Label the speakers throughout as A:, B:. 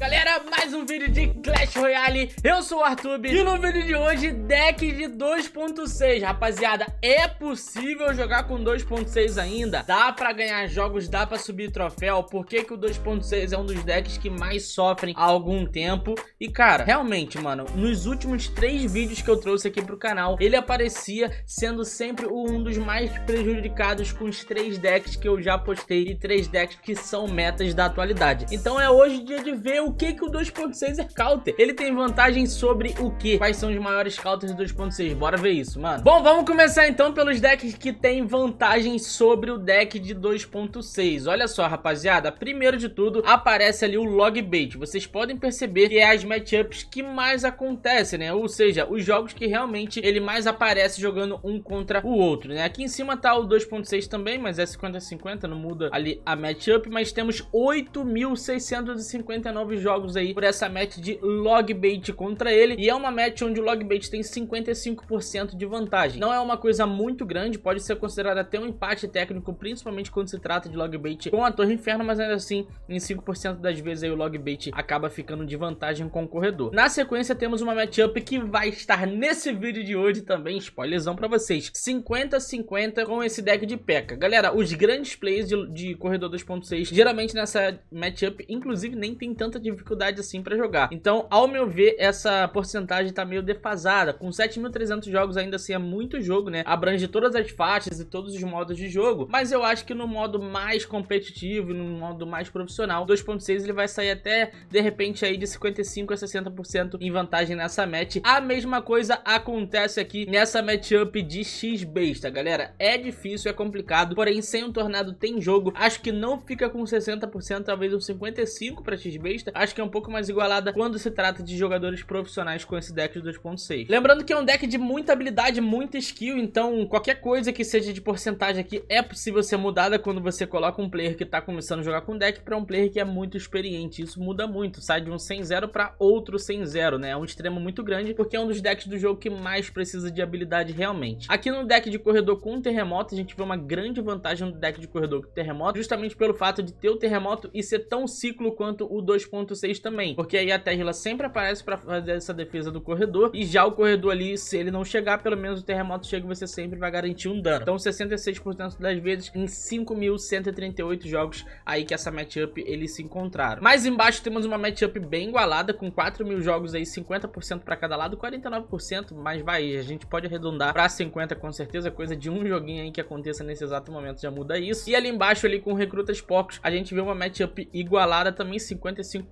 A: Galera, mais um vídeo de Clash Royale, eu sou o Artube e no vídeo de hoje, deck de 2.6, rapaziada, é possível jogar com 2.6 ainda? Dá pra ganhar jogos, dá pra subir troféu, por que que o 2.6 é um dos decks que mais sofrem há algum tempo? E cara, realmente, mano, nos últimos três vídeos que eu trouxe aqui pro canal, ele aparecia sendo sempre um dos mais prejudicados com os três decks que eu já postei e três decks que são metas da atualidade. Então é hoje dia de ver o que, que o 2.6 é counter. Ele tem vantagem sobre o que? Quais são os maiores counters do 2.6? Bora ver isso, mano. Bom, vamos começar então pelos decks que tem vantagem sobre o deck de 2.6. Olha só, rapaziada. Primeiro de tudo, aparece ali o log bait. Vocês podem perceber que é as matchups que mais acontecem, né? Ou seja, os jogos que realmente ele mais aparece jogando um contra o outro, né? Aqui em cima tá o 2.6 também, mas é 50-50, não muda ali a matchup. Mas temos 8.659 9 jogos aí por essa match de Logbait contra ele. E é uma match onde o Logbait tem 55% de vantagem. Não é uma coisa muito grande, pode ser considerada até um empate técnico, principalmente quando se trata de Logbait com a Torre Inferno, mas ainda assim, em 5% das vezes aí o Logbait acaba ficando de vantagem com o corredor. Na sequência temos uma matchup que vai estar nesse vídeo de hoje também, spoilerzão pra vocês, 50-50 com esse deck de P.E.K.K.A. Galera, os grandes plays de, de corredor 2.6, geralmente nessa matchup, inclusive nem tem tanta dificuldade assim para jogar. Então, ao meu ver, essa porcentagem tá meio defasada. Com 7.300 jogos ainda assim é muito jogo, né? Abrange todas as faixas e todos os modos de jogo, mas eu acho que no modo mais competitivo no modo mais profissional, 2.6 ele vai sair até de repente aí de 55 a 60% em vantagem nessa match. A mesma coisa acontece aqui nessa matchup de x besta galera? É difícil, é complicado, porém sem um tornado tem jogo. Acho que não fica com 60%, talvez um 55 para X-Besta, acho que é um pouco mais igualada quando se trata de jogadores profissionais com esse deck de 2.6. Lembrando que é um deck de muita habilidade, muita skill, então qualquer coisa que seja de porcentagem aqui é possível ser mudada quando você coloca um player que tá começando a jogar com deck para um player que é muito experiente. Isso muda muito, sai de um 100-0 para outro 100-0, né? É um extremo muito grande, porque é um dos decks do jogo que mais precisa de habilidade realmente. Aqui no deck de corredor com terremoto, a gente vê uma grande vantagem no deck de corredor com terremoto, justamente pelo fato de ter o terremoto e ser tão ciclo quanto o 2.6 também, porque aí a Tesla sempre aparece para fazer essa defesa do corredor e já o corredor ali, se ele não chegar, pelo menos o terremoto chega e você sempre vai garantir um dano. Então 66% das vezes em 5.138 jogos aí que essa matchup eles se encontraram. Mais embaixo temos uma matchup bem igualada com 4.000 mil jogos aí, 50% para cada lado, 49%, mas vai, a gente pode arredondar para 50 com certeza, coisa de um joguinho aí que aconteça nesse exato momento já muda isso. E ali embaixo ali com recrutas porcos, a gente vê uma matchup igualada também, 55%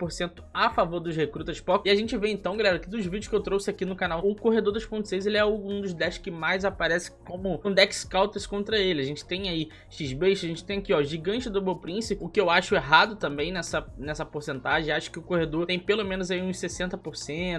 A: a favor dos recrutas POC. E a gente vê então, galera, que dos vídeos que eu trouxe aqui no canal, o Corredor 2.6 ele é um dos decks que mais aparece como um deck scouts contra ele. A gente tem aí X-Base, a gente tem aqui, ó, Gigante Double Prince, o que eu acho errado também nessa, nessa porcentagem. Acho que o Corredor tem pelo menos aí uns 60%,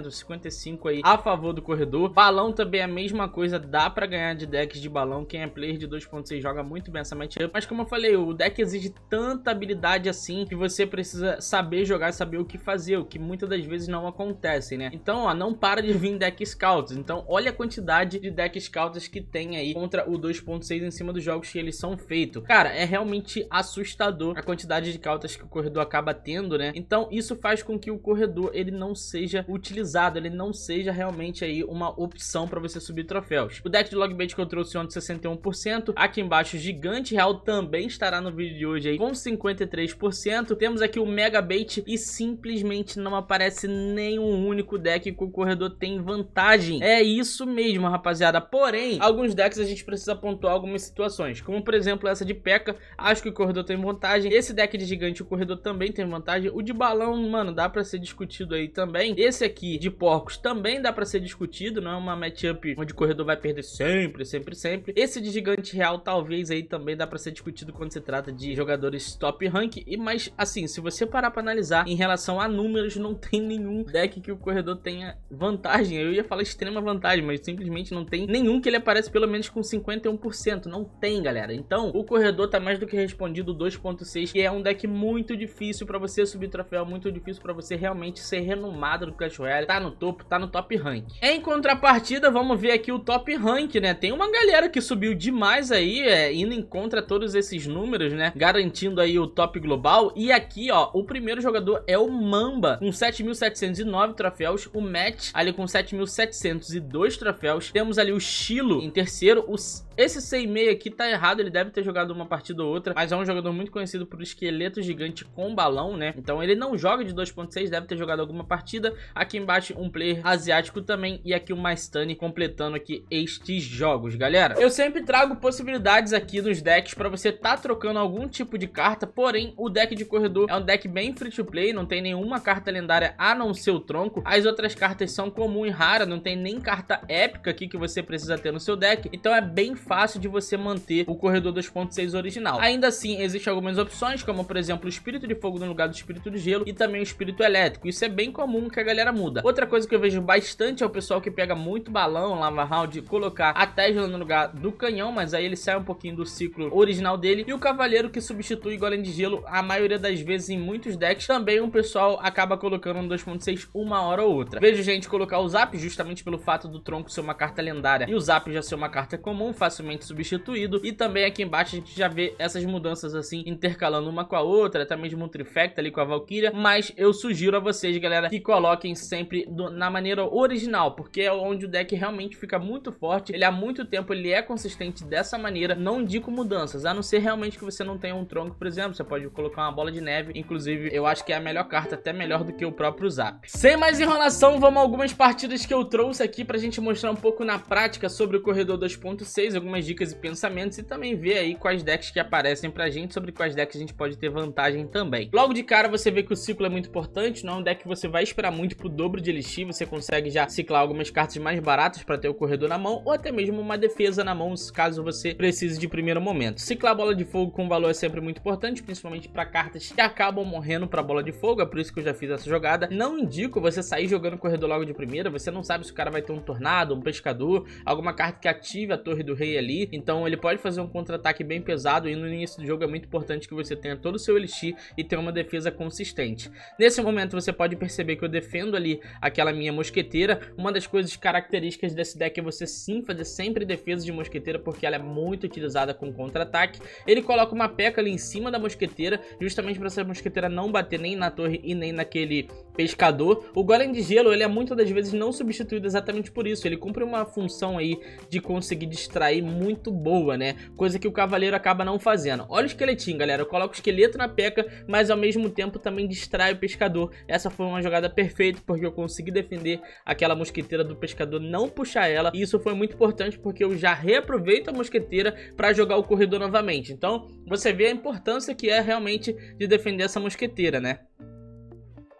A: 55% aí a favor do Corredor. Balão também é a mesma coisa, dá pra ganhar de decks de balão. Quem é player de 2.6 joga muito bem essa matchup. Mas como eu falei, o deck exige tanta habilidade assim que você precisa saber jogar, saber saber o que fazer, o que muitas das vezes não acontece, né? Então, ó, não para de vir deck scouts. Então, olha a quantidade de deck scouts que tem aí contra o 2.6 em cima dos jogos que eles são feitos. Cara, é realmente assustador a quantidade de cautas que o corredor acaba tendo, né? Então, isso faz com que o corredor ele não seja utilizado, ele não seja realmente aí uma opção para você subir troféus. O deck de logbait que eu trouxe ontem 61%, aqui embaixo gigante real também estará no vídeo de hoje aí com 53%. Temos aqui o mega bait e 5 simplesmente não aparece nenhum único deck que o corredor tem vantagem. É isso mesmo, rapaziada. Porém, alguns decks a gente precisa pontuar algumas situações, como por exemplo essa de P.E.K.K.A. Acho que o corredor tem vantagem. Esse deck de gigante, o corredor também tem vantagem. O de balão, mano, dá pra ser discutido aí também. Esse aqui de porcos também dá pra ser discutido, não é uma matchup onde o corredor vai perder sempre, sempre, sempre. Esse de gigante real talvez aí também dá pra ser discutido quando se trata de jogadores top rank. E mas assim, se você parar pra analisar em relação relação a números, não tem nenhum deck que o corredor tenha vantagem. Eu ia falar extrema vantagem, mas simplesmente não tem nenhum que ele aparece pelo menos com 51%. Não tem, galera. Então, o corredor tá mais do que respondido 2.6, que é um deck muito difícil para você subir troféu, muito difícil para você realmente ser renomado do Clash Royale. Tá no topo, tá no top rank. Em contrapartida, vamos ver aqui o top rank, né? Tem uma galera que subiu demais aí, é, indo em contra todos esses números, né? Garantindo aí o top global. E aqui, ó, o primeiro jogador é é o Mamba, com 7.709 troféus. O Matt, ali com 7.702 troféus. Temos ali o Chilo em terceiro, o esse 6,6 aqui tá errado, ele deve ter jogado uma partida ou outra, mas é um jogador muito conhecido por esqueleto gigante com balão, né? Então ele não joga de 2.6, deve ter jogado alguma partida. Aqui embaixo um player asiático também e aqui o Maestani completando aqui estes jogos, galera. Eu sempre trago possibilidades aqui dos decks para você tá trocando algum tipo de carta, porém o deck de corredor é um deck bem free to play, não tem nenhuma carta lendária a não ser o tronco. As outras cartas são comum e rara, não tem nem carta épica aqui que você precisa ter no seu deck, então é bem fácil de você manter o corredor 2.6 original. Ainda assim, existem algumas opções, como por exemplo o espírito de fogo no lugar do espírito de gelo e também o espírito elétrico. Isso é bem comum que a galera muda. Outra coisa que eu vejo bastante é o pessoal que pega muito balão, lava round, colocar a Tesla no lugar do canhão, mas aí ele sai um pouquinho do ciclo original dele. E o cavaleiro que substitui golem de gelo, a maioria das vezes em muitos decks, também o pessoal acaba colocando no 2.6 uma hora ou outra. Vejo gente colocar o zap justamente pelo fato do tronco ser uma carta lendária e o zap já ser uma carta comum, faz facilmente substituído. E também aqui embaixo a gente já vê essas mudanças assim, intercalando uma com a outra, até mesmo o trifecta ali com a Valkyria. Mas eu sugiro a vocês, galera, que coloquem sempre do, na maneira original, porque é onde o deck realmente fica muito forte. Ele há muito tempo ele é consistente dessa maneira. Não indico mudanças, a não ser realmente que você não tenha um tronco, por exemplo. Você pode colocar uma bola de neve, inclusive eu acho que é a melhor carta, até melhor do que o próprio Zap. Sem mais enrolação, vamos a algumas partidas que eu trouxe aqui pra gente mostrar um pouco na prática sobre o Corredor 2.6. Eu algumas dicas e pensamentos e também ver aí quais decks que aparecem pra gente, sobre quais decks a gente pode ter vantagem também. Logo de cara você vê que o ciclo é muito importante, não é um deck que você vai esperar muito pro dobro de elixir, você consegue já ciclar algumas cartas mais baratas para ter o corredor na mão, ou até mesmo uma defesa na mão, caso você precise de primeiro momento. Ciclar bola de fogo com valor é sempre muito importante, principalmente para cartas que acabam morrendo para bola de fogo, é por isso que eu já fiz essa jogada. Não indico você sair jogando corredor logo de primeira, você não sabe se o cara vai ter um tornado, um pescador, alguma carta que ative a torre do rei ali. Então ele pode fazer um contra-ataque bem pesado e no início do jogo é muito importante que você tenha todo o seu elixir e tenha uma defesa consistente. Nesse momento você pode perceber que eu defendo ali aquela minha mosqueteira. Uma das coisas características desse deck é você sim fazer sempre defesa de mosqueteira porque ela é muito utilizada com contra-ataque. Ele coloca uma peca ali em cima da mosqueteira justamente para essa mosqueteira não bater nem na torre e nem naquele pescador. O golem de gelo, ele é muitas das vezes não substituído exatamente por isso. Ele cumpre uma função aí de conseguir distrair muito boa, né? Coisa que o cavaleiro acaba não fazendo. Olha o esqueletinho, galera. Eu coloco o esqueleto na peca, mas ao mesmo tempo também distrai o pescador. Essa foi uma jogada perfeita, porque eu consegui defender aquela mosqueteira do pescador, não puxar ela. E isso foi muito importante, porque eu já reaproveito a mosqueteira para jogar o corredor novamente. Então, você vê a importância que é realmente de defender essa mosqueteira, né?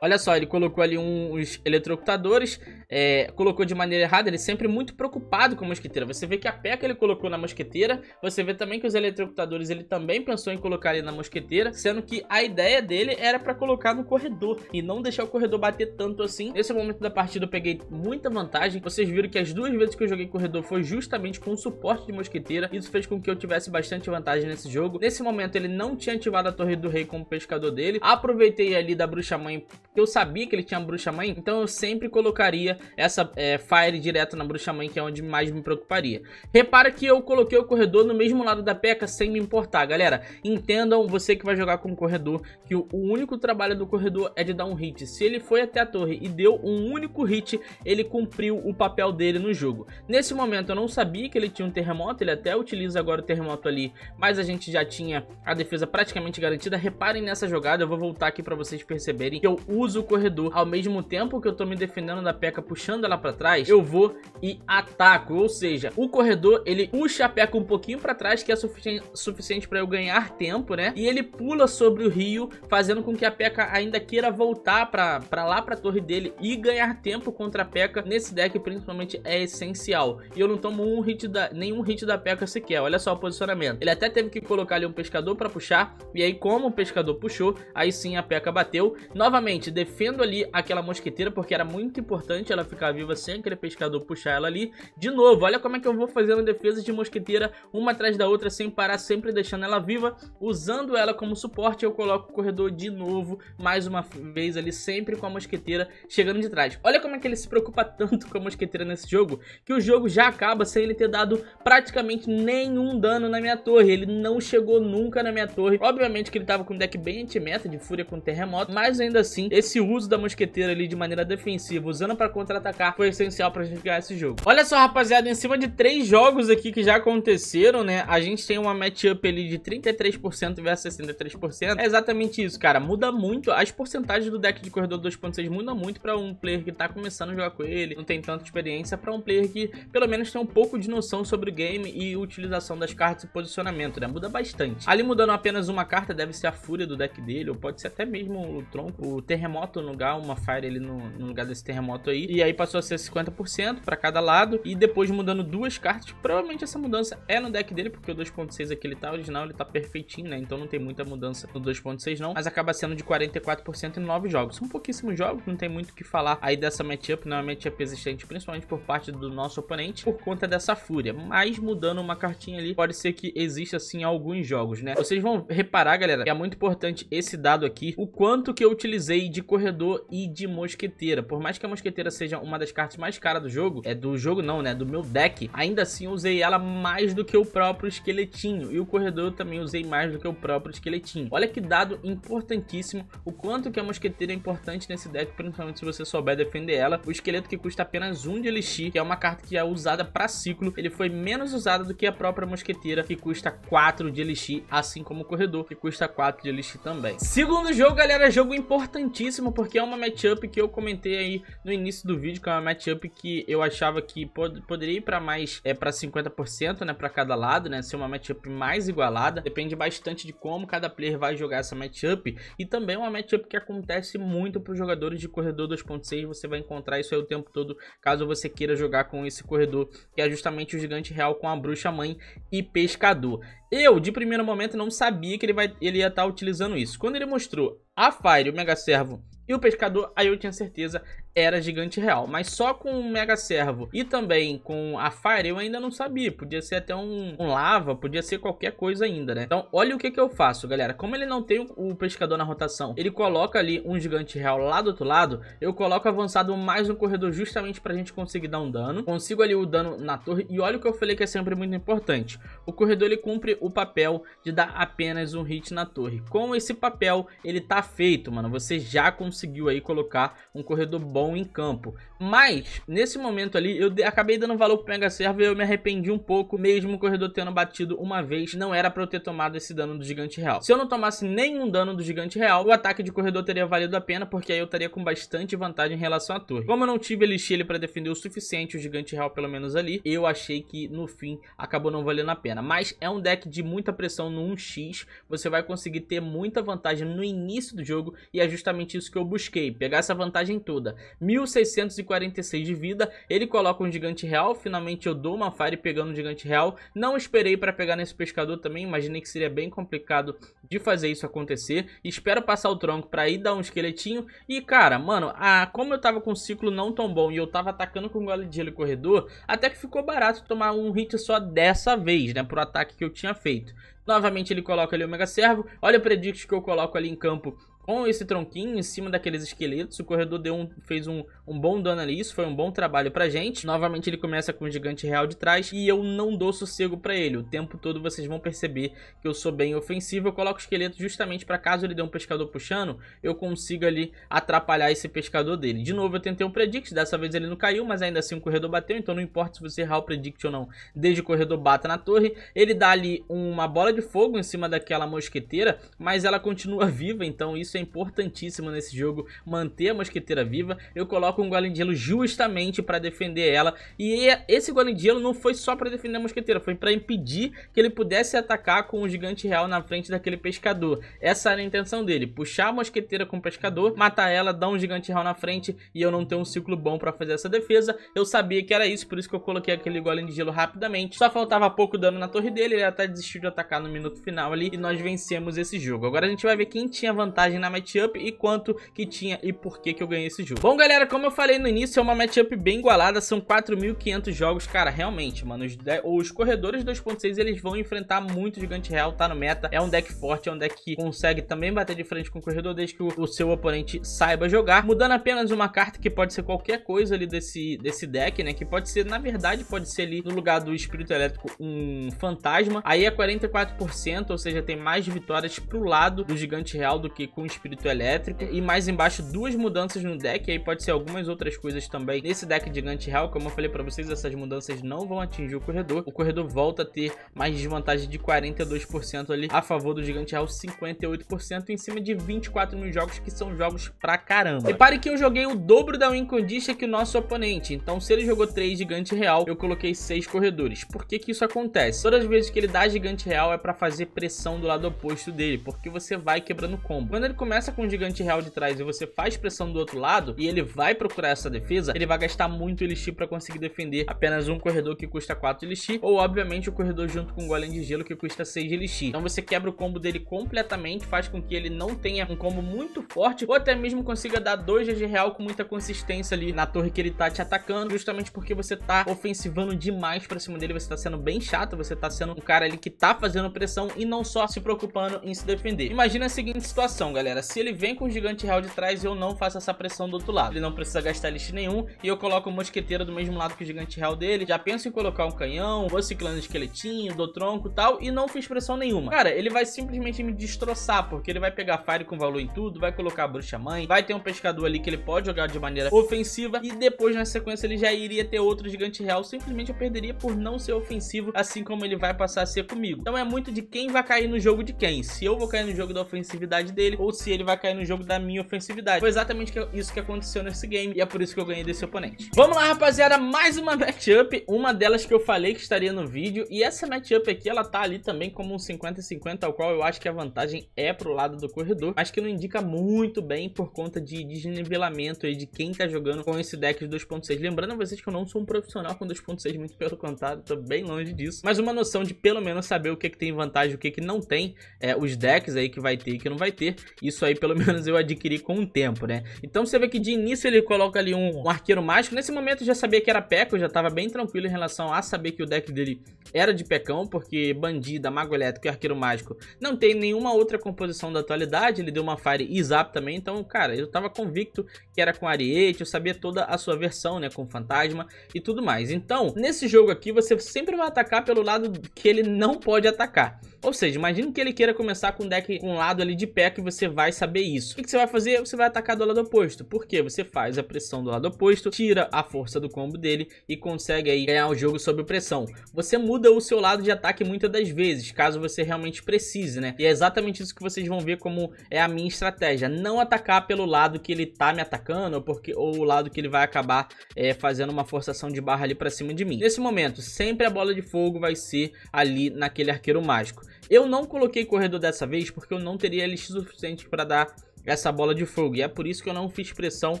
A: Olha só, ele colocou ali uns eletrocutadores, é, colocou de maneira errada, ele sempre muito preocupado com a mosqueteira. Você vê que a peca ele colocou na mosqueteira, você vê também que os eletrocutadores ele também pensou em colocar ali na mosqueteira, sendo que a ideia dele era para colocar no corredor e não deixar o corredor bater tanto assim. Nesse momento da partida eu peguei muita vantagem, vocês viram que as duas vezes que eu joguei corredor foi justamente com suporte de mosqueteira, isso fez com que eu tivesse bastante vantagem nesse jogo. Nesse momento ele não tinha ativado a Torre do Rei como pescador dele, aproveitei ali da Bruxa Mãe, porque eu sabia que ele tinha Bruxa Mãe, então eu sempre colocaria essa é, Fire direto na Bruxa Mãe, que é onde mais me preocuparia. Repara que eu coloquei o corredor no mesmo lado da peca sem me importar, galera. Entendam, você que vai jogar com o corredor, que o único trabalho do corredor é de dar um hit. Se ele foi até a torre e deu um único hit, ele cumpriu o papel dele no jogo. Nesse momento eu não sabia que ele tinha um terremoto, ele até utiliza agora o terremoto ali, mas a gente já tinha a defesa praticamente garantida. Reparem nessa jogada, eu vou voltar aqui pra vocês perceberem que eu uso o corredor ao mesmo tempo que eu tô me defendendo da peca puxando ela para trás, eu vou e ataco. Ou seja, o corredor, ele puxa a peca um pouquinho para trás, que é sufici suficiente para eu ganhar tempo, né? E ele pula sobre o rio, fazendo com que a peca ainda queira voltar para lá, para a torre dele e ganhar tempo contra a peca nesse deck, principalmente, é essencial. E eu não tomo um hit da, nenhum hit da peca sequer. Olha só o posicionamento. Ele até teve que colocar ali um pescador para puxar, e aí como o pescador puxou, aí sim a peca bateu. Novamente, defendo ali aquela mosqueteira, porque era muito importante, ela ficar viva sem aquele pescador puxar ela ali. De novo, olha como é que eu vou fazer uma defesa de mosqueteira, uma atrás da outra, sem parar, sempre deixando ela viva. Usando ela como suporte, eu coloco o corredor de novo, mais uma vez ali, sempre com a mosqueteira chegando de trás. Olha como é que ele se preocupa tanto com a mosqueteira nesse jogo, que o jogo já acaba sem ele ter dado praticamente nenhum dano na minha torre. Ele não chegou nunca na minha torre. Obviamente que ele tava com um deck bem anti-meta, de fúria com terremoto, mas ainda assim, esse uso da mosqueteira ali de maneira defensiva, usando pra contra contra-atacar foi essencial pra gente ganhar esse jogo. Olha só, rapaziada, em cima de três jogos aqui que já aconteceram, né? A gente tem uma matchup ali de 33% versus 63%. É exatamente isso, cara. Muda muito. As porcentagens do deck de corredor 2.6 muda muito pra um player que tá começando a jogar com ele, não tem tanta experiência, pra um player que pelo menos tem um pouco de noção sobre o game e utilização das cartas e posicionamento, né? Muda bastante. Ali mudando apenas uma carta, deve ser a fúria do deck dele, ou pode ser até mesmo o tronco, o terremoto no lugar, uma fire ali no, no lugar desse terremoto aí. E e aí passou a ser 50% para cada lado, e depois mudando duas cartas, provavelmente essa mudança é no deck dele, porque o 2.6 aqui ele tá original, ele tá perfeitinho, né, então não tem muita mudança no 2.6 não, mas acaba sendo de 44% em 9 jogos, são pouquíssimos jogos, não tem muito o que falar aí dessa matchup, não é uma matchup existente, principalmente por parte do nosso oponente, por conta dessa fúria, mas mudando uma cartinha ali, pode ser que exista assim alguns jogos, né, vocês vão reparar, galera, que é muito importante esse dado aqui, o quanto que eu utilizei de corredor e de mosqueteira, por mais que a mosqueteira seja seja uma das cartas mais caras do jogo, é do jogo não, né, do meu deck, ainda assim usei ela mais do que o próprio esqueletinho. E o corredor eu também usei mais do que o próprio esqueletinho. Olha que dado importantíssimo, o quanto que a mosqueteira é importante nesse deck, principalmente se você souber defender ela. O esqueleto que custa apenas um de elixir, que é uma carta que é usada para ciclo, ele foi menos usado do que a própria mosqueteira, que custa 4 de elixir, assim como o corredor, que custa 4 de elixir também. Segundo jogo, galera, jogo importantíssimo, porque é uma matchup que eu comentei aí no início do vídeo, que é uma matchup que eu achava que pod poderia ir para mais é para 50%, né, para cada lado, né, ser uma matchup mais igualada. Depende bastante de como cada player vai jogar essa matchup e também é uma matchup que acontece muito para os jogadores de corredor 2.6, você vai encontrar isso aí o tempo todo, caso você queira jogar com esse corredor, que é justamente o gigante real com a bruxa mãe e pescador. Eu, de primeiro momento, não sabia que ele, vai, ele ia estar tá utilizando isso. Quando ele mostrou a Fire, o Mega Servo e o pescador, aí eu tinha certeza, era gigante real. Mas só com o Mega Servo e também com a Fire eu ainda não sabia. Podia ser até um, um lava, podia ser qualquer coisa ainda, né? Então olha o que, que eu faço, galera. Como ele não tem o, o pescador na rotação, ele coloca ali um gigante real lá do outro lado, eu coloco avançado mais um corredor justamente pra gente conseguir dar um dano. Consigo ali o dano na torre e olha o que eu falei que é sempre muito importante. O corredor ele cumpre o papel de dar apenas um hit na torre. Com esse papel ele tá feito, mano. Você já conseguiu aí colocar um corredor bom bom em campo. Mas, nesse momento ali, eu acabei dando valor pro Mega Servo e eu me arrependi um pouco, mesmo o corredor tendo batido uma vez, não era pra eu ter tomado esse dano do Gigante Real. Se eu não tomasse nenhum dano do Gigante Real, o ataque de corredor teria valido a pena, porque aí eu estaria com bastante vantagem em relação à torre. Como eu não tive elixir ele pra defender o suficiente o Gigante Real, pelo menos ali, eu achei que, no fim, acabou não valendo a pena. Mas é um deck de muita pressão no 1x, você vai conseguir ter muita vantagem no início do jogo, e é justamente isso que eu busquei, pegar essa vantagem toda. 1640 246 de vida. Ele coloca um gigante real. Finalmente eu dou uma fire pegando um gigante real. Não esperei para pegar nesse pescador também. Imaginei que seria bem complicado de fazer isso acontecer. Espero passar o tronco para ir dar um esqueletinho. E cara, mano, a, como eu tava com um ciclo não tão bom e eu tava atacando com gole de gelo corredor, até que ficou barato tomar um hit só dessa vez, né? Pro ataque que eu tinha feito. Novamente ele coloca ali o Mega Servo. Olha o Predict que eu coloco ali em campo com esse tronquinho em cima daqueles esqueletos. O corredor deu um, fez um, um bom dano ali, isso foi um bom trabalho pra gente. Novamente ele começa com o gigante real de trás e eu não dou sossego pra ele. O tempo todo vocês vão perceber que eu sou bem ofensivo, eu coloco o esqueleto justamente pra caso ele dê um pescador puxando, eu consiga ali atrapalhar esse pescador dele. De novo eu tentei um predict, dessa vez ele não caiu, mas ainda assim o corredor bateu, então não importa se você errar o predict ou não, desde o corredor bata na torre. Ele dá ali uma bola de fogo em cima daquela mosqueteira, mas ela continua viva, então isso é importantíssimo nesse jogo, manter a mosqueteira viva. Eu coloco coloca um gelo justamente para defender ela. E é, esse gelo não foi só para defender a mosqueteira, foi para impedir que ele pudesse atacar com o gigante real na frente daquele pescador. Essa era a intenção dele, puxar a mosqueteira com o pescador, matar ela, dar um gigante real na frente e eu não ter um ciclo bom para fazer essa defesa. Eu sabia que era isso, por isso que eu coloquei aquele gelo rapidamente. Só faltava pouco dano na torre dele, ele até desistiu de atacar no minuto final ali e nós vencemos esse jogo. Agora a gente vai ver quem tinha vantagem na matchup e quanto que tinha e por que que eu ganhei esse jogo. Bom, galera, como como eu falei no início, é uma matchup bem igualada, são 4.500 jogos, cara, realmente, mano, os, os corredores 2.6 eles vão enfrentar muito o Gigante Real, tá no meta, é um deck forte, é um deck que consegue também bater de frente com o corredor, desde que o, o seu oponente saiba jogar, mudando apenas uma carta que pode ser qualquer coisa ali desse, desse deck, né, que pode ser, na verdade, pode ser ali no lugar do Espírito Elétrico um Fantasma, aí é 44%, ou seja, tem mais vitórias pro lado do Gigante Real do que com o Espírito Elétrico, e mais embaixo duas mudanças no deck, aí pode ser alguma algumas outras coisas também nesse deck gigante real, como eu falei para vocês, essas mudanças não vão atingir o corredor. O corredor volta a ter mais desvantagem de 42% ali a favor do gigante real, 58% em cima de 24 mil jogos, que são jogos pra caramba. Repare que eu joguei o dobro da win condition que o nosso oponente, então se ele jogou 3 gigante real, eu coloquei 6 corredores. Por que que isso acontece? Todas as vezes que ele dá gigante real é para fazer pressão do lado oposto dele, porque você vai quebrando combo. Quando ele começa com o gigante real de trás e você faz pressão do outro lado e ele vai pra procurar essa defesa, ele vai gastar muito elixir para conseguir defender apenas um corredor que custa 4 elixir, ou obviamente o corredor junto com o golem de gelo que custa 6 elixir. Então você quebra o combo dele completamente, faz com que ele não tenha um combo muito forte, ou até mesmo consiga dar 2 GG real com muita consistência ali na torre que ele tá te atacando, justamente porque você tá ofensivando demais pra cima dele, você tá sendo bem chato, você tá sendo um cara ali que tá fazendo pressão e não só se preocupando em se defender. Imagina a seguinte situação, galera, se ele vem com o gigante real de trás, eu não faço essa pressão do outro lado, ele não precisa precisa gastar lixo nenhum. E eu coloco o mosqueteiro do mesmo lado que o gigante real dele. Já penso em colocar um canhão, vou ciclando esqueletinho, do tronco e tal. E não fiz pressão nenhuma. Cara, ele vai simplesmente me destroçar, porque ele vai pegar Fire com valor em tudo, vai colocar a bruxa mãe, vai ter um pescador ali que ele pode jogar de maneira ofensiva. E depois, na sequência, ele já iria ter outro gigante real. Simplesmente eu perderia por não ser ofensivo, assim como ele vai passar a ser comigo. Então é muito de quem vai cair no jogo de quem. Se eu vou cair no jogo da ofensividade dele, ou se ele vai cair no jogo da minha ofensividade. Foi exatamente isso que aconteceu nesse game game e é por isso que eu ganhei desse oponente. Vamos lá, rapaziada, mais uma matchup, uma delas que eu falei que estaria no vídeo e essa matchup aqui, ela tá ali também como um 50-50, ao qual eu acho que a vantagem é pro lado do corredor, mas que não indica muito bem por conta de desnivelamento aí de quem tá jogando com esse deck de 2.6. Lembrando a vocês que eu não sou um profissional com 2.6, muito pelo contrário, tô bem longe disso, mas uma noção de pelo menos saber o que, que tem vantagem e o que, que não tem, é, os decks aí que vai ter e que não vai ter, isso aí pelo menos eu adquiri com o tempo, né? Então você vê que de início ele coloca ali um, um arqueiro mágico. Nesse momento eu já sabia que era Peco, eu já tava bem tranquilo em relação a saber que o deck dele era de Pecão, porque Bandida, Mago Elétrico e Arqueiro Mágico não tem nenhuma outra composição da atualidade. Ele deu uma Fire e Zap também, então, cara, eu tava convicto que era com Ariete, eu sabia toda a sua versão, né, com Fantasma e tudo mais. Então, nesse jogo aqui, você sempre vai atacar pelo lado que ele não pode atacar. Ou seja, imagina que ele queira começar com um deck com um lado ali de pé que você vai saber isso. O que você vai fazer? Você vai atacar do lado oposto. Por quê? Você faz a pressão do lado oposto, tira a força do combo dele e consegue aí ganhar o jogo sob pressão. Você muda o seu lado de ataque muitas das vezes, caso você realmente precise, né? E é exatamente isso que vocês vão ver como é a minha estratégia. Não atacar pelo lado que ele tá me atacando ou, porque, ou o lado que ele vai acabar é, fazendo uma forçação de barra ali pra cima de mim. Nesse momento, sempre a bola de fogo vai ser ali naquele arqueiro mágico. Eu não coloquei corredor dessa vez porque eu não teria lixo suficiente para dar essa bola de fogo. E é por isso que eu não fiz pressão,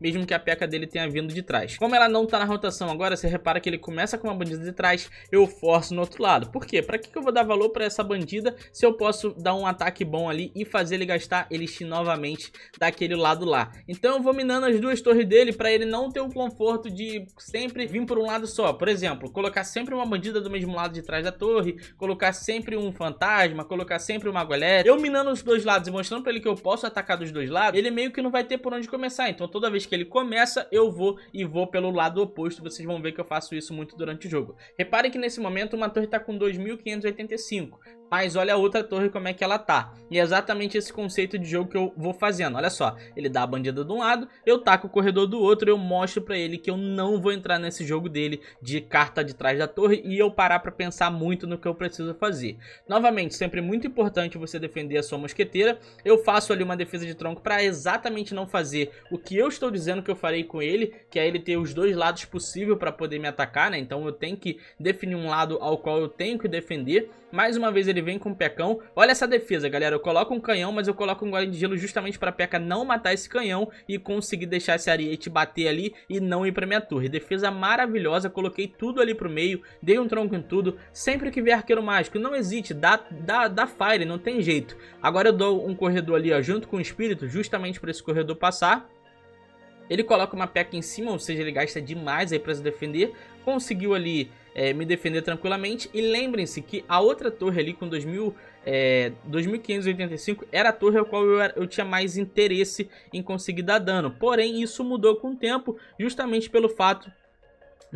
A: mesmo que a peca dele tenha vindo de trás. Como ela não tá na rotação agora, você repara que ele começa com uma bandida de trás, eu forço no outro lado. Por quê? Pra que, que eu vou dar valor pra essa bandida se eu posso dar um ataque bom ali e fazer ele gastar elixir novamente daquele lado lá? Então eu vou minando as duas torres dele pra ele não ter o conforto de sempre vir por um lado só. Por exemplo, colocar sempre uma bandida do mesmo lado de trás da torre, colocar sempre um fantasma, colocar sempre uma golete. Eu minando os dois lados e mostrando pra ele que eu posso atacar dos dois lados, ele meio que não vai ter por onde começar. Então toda vez que ele começa, eu vou e vou pelo lado oposto. Vocês vão ver que eu faço isso muito durante o jogo. Reparem que nesse momento uma torre está com 2.585 mas olha a outra torre como é que ela tá. E é exatamente esse conceito de jogo que eu vou fazendo. Olha só, ele dá a bandida de um lado, eu taco o corredor do outro, eu mostro pra ele que eu não vou entrar nesse jogo dele de carta de trás da torre e eu parar pra pensar muito no que eu preciso fazer. Novamente, sempre muito importante você defender a sua mosqueteira. Eu faço ali uma defesa de tronco pra exatamente não fazer o que eu estou dizendo que eu farei com ele, que é ele ter os dois lados possível pra poder me atacar, né? Então eu tenho que definir um lado ao qual eu tenho que defender mais uma vez ele vem com o pecão. Olha essa defesa, galera. Eu coloco um canhão, mas eu coloco um golem de gelo justamente pra peca não matar esse canhão e conseguir deixar esse ariete bater ali e não ir pra minha torre. Defesa maravilhosa, coloquei tudo ali pro meio, dei um tronco em tudo. Sempre que vier arqueiro mágico, não hesite, dá, dá, dá fire, não tem jeito. Agora eu dou um corredor ali, ó, junto com o espírito, justamente pra esse corredor passar. Ele coloca uma peca em cima, ou seja, ele gasta demais aí pra se defender. Conseguiu ali é, me defender tranquilamente. E lembrem-se que a outra torre ali com 2000, é, 2585 era a torre a qual eu, eu tinha mais interesse em conseguir dar dano. Porém, isso mudou com o tempo, justamente pelo fato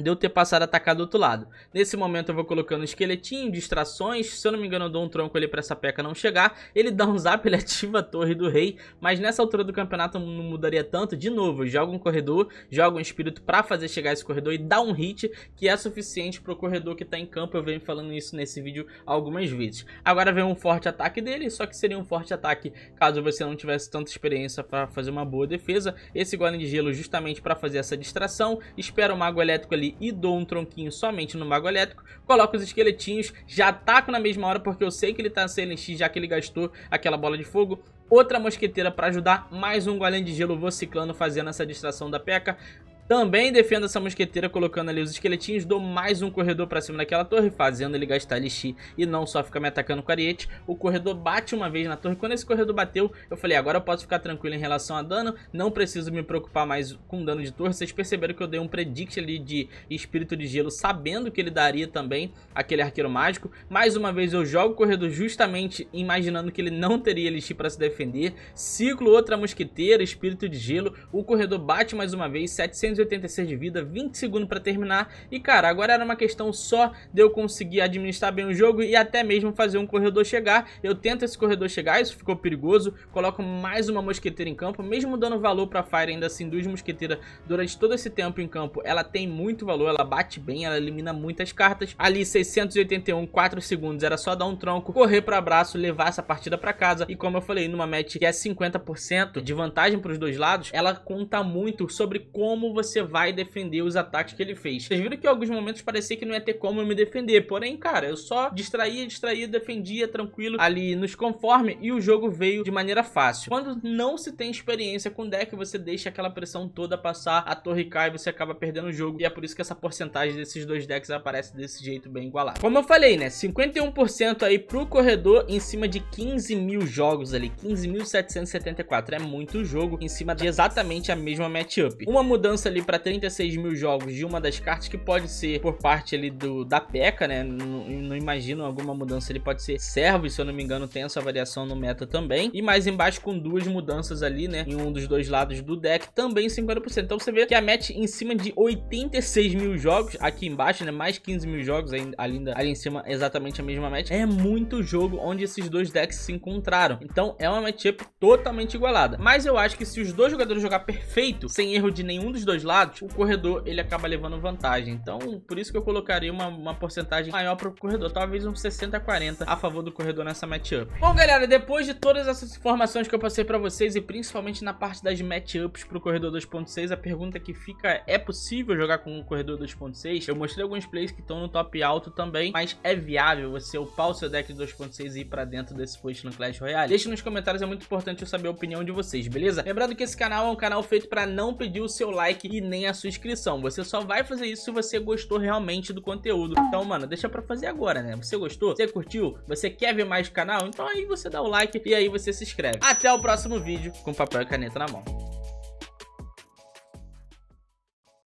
A: de eu ter passado a atacar do outro lado. Nesse momento eu vou colocando esqueletinho, distrações, se eu não me engano eu dou um tronco ali pra essa peca não chegar, ele dá um zap, ele ativa a torre do rei, mas nessa altura do campeonato não mudaria tanto, de novo, joga um corredor, joga um espírito pra fazer chegar esse corredor e dá um hit, que é suficiente pro corredor que tá em campo, eu venho falando isso nesse vídeo algumas vezes. Agora vem um forte ataque dele, só que seria um forte ataque caso você não tivesse tanta experiência pra fazer uma boa defesa, esse golem de gelo justamente pra fazer essa distração, espera o mago elétrico ali ali e dou um tronquinho somente no Mago Elétrico, coloco os esqueletinhos, já ataco na mesma hora porque eu sei que ele tá sem LX, já que ele gastou aquela bola de fogo, outra mosqueteira para ajudar, mais um golem de gelo, vou ciclando, fazendo essa distração da P.E.K.K.A. Também defendo essa mosqueteira colocando ali os esqueletinhos, dou mais um corredor pra cima daquela torre, fazendo ele gastar elixir e não só ficar me atacando com ariete. O corredor bate uma vez na torre, quando esse corredor bateu, eu falei, agora eu posso ficar tranquilo em relação a dano, não preciso me preocupar mais com dano de torre. Vocês perceberam que eu dei um predict ali de espírito de gelo, sabendo que ele daria também aquele arqueiro mágico. Mais uma vez eu jogo o corredor justamente imaginando que ele não teria elixir pra se defender. Ciclo outra mosqueteira, espírito de gelo, o corredor bate mais uma vez, 700 386 de vida, 20 segundos para terminar. E cara, agora era uma questão só de eu conseguir administrar bem o jogo e até mesmo fazer um corredor chegar. Eu tento esse corredor chegar, isso ficou perigoso. Coloco mais uma mosqueteira em campo, mesmo dando valor para Fire ainda assim, duas mosqueteiras durante todo esse tempo em campo. Ela tem muito valor, ela bate bem, ela elimina muitas cartas. Ali 681, 4 segundos, era só dar um tronco, correr para abraço, levar essa partida para casa. E como eu falei, numa match que é 50% de vantagem para os dois lados, ela conta muito sobre como você você vai defender os ataques que ele fez. Vocês viram que em alguns momentos parecia que não ia ter como eu me defender, porém, cara, eu só distraía, distraía, defendia tranquilo ali nos conforme e o jogo veio de maneira fácil. Quando não se tem experiência com deck, você deixa aquela pressão toda passar, a torre cai e você acaba perdendo o jogo e é por isso que essa porcentagem desses dois decks aparece desse jeito bem igualado. Como eu falei, né, 51% aí pro corredor em cima de 15 mil jogos ali, 15.774, é muito jogo em cima de exatamente a mesma matchup. Uma mudança ali ali para 36 mil jogos de uma das cartas, que pode ser por parte ali do, da PECA, né? Não, não imagino alguma mudança. Ele pode ser servo, se eu não me engano, tem essa variação no meta também. E mais embaixo com duas mudanças ali, né? Em um dos dois lados do deck, também 50%. Então você vê que a match em cima de 86 mil jogos, aqui embaixo, né? Mais 15 mil jogos ainda, ali, em cima, exatamente a mesma match. É muito jogo onde esses dois decks se encontraram. Então é uma matchup totalmente igualada. Mas eu acho que se os dois jogadores jogar perfeito, sem erro de nenhum dos dois dois lados, o corredor ele acaba levando vantagem. Então, por isso que eu colocaria uma, uma porcentagem maior para o corredor, talvez uns 60 a 40 a favor do corredor nessa matchup. Bom, galera, depois de todas essas informações que eu passei para vocês e principalmente na parte das matchups para o corredor 2.6, a pergunta que fica é, é possível jogar com o corredor 2.6? Eu mostrei alguns plays que estão no top alto também, mas é viável você upar o seu deck de 2.6 e ir para dentro desse post no Clash Royale? Deixe nos comentários, é muito importante eu saber a opinião de vocês, beleza? Lembrando que esse canal é um canal feito para não pedir o seu like e nem a sua inscrição. Você só vai fazer isso se você gostou realmente do conteúdo. Então, mano, deixa pra fazer agora, né? Você gostou? Você curtiu? Você quer ver mais canal? Então aí você dá o like e aí você se inscreve. Até o próximo vídeo com papel e caneta na mão.